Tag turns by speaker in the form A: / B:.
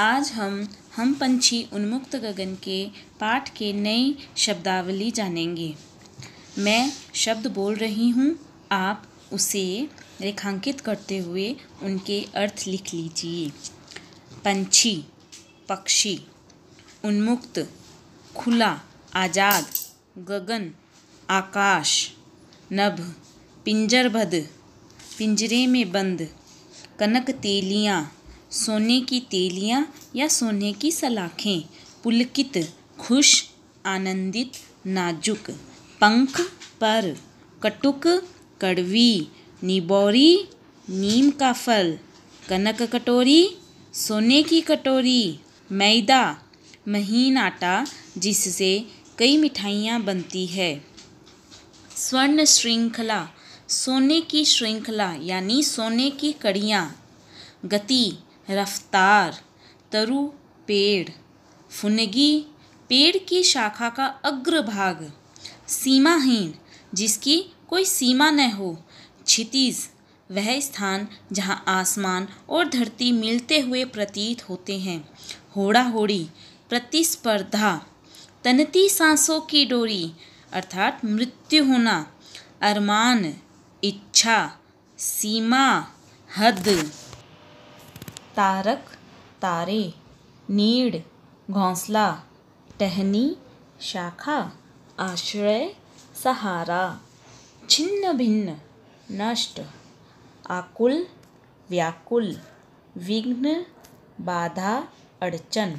A: आज हम हम पंछी उन्मुक्त गगन के पाठ के नई शब्दावली जानेंगे मैं शब्द बोल रही हूँ आप उसे रेखांकित करते हुए उनके अर्थ लिख लीजिए पंछी पक्षी उन्मुक्त खुला आज़ाद गगन आकाश नभ पिंजरभद पिंजरे में बंद कनक तेलियाँ सोने की तेलियाँ या सोने की सलाखें पुलकित खुश आनंदित नाजुक पंख पर कटुक कड़वी निबोरी नीम का फल कनक कटोरी सोने की कटोरी मैदा महीन आटा जिससे कई मिठाइयाँ बनती है स्वर्ण श्रृंखला सोने की श्रृंखला यानी सोने की कड़ियाँ गति रफ्तार तरु पेड़ फुनगी पेड़ की शाखा का अग्रभाग सीमाहीन जिसकी कोई सीमा न हो क्षितिज वह स्थान जहाँ आसमान और धरती मिलते हुए प्रतीत होते हैं होड़ा होड़ी प्रतिस्पर्धा तनती सांसों की डोरी अर्थात मृत्यु होना अरमान इच्छा सीमा हद तारक तारे नीड घोंसला टहनी शाखा आश्रय सहारा छिन्न भिन्न नष्ट आकुल व्याकुल विघ्न बाधा अड़चन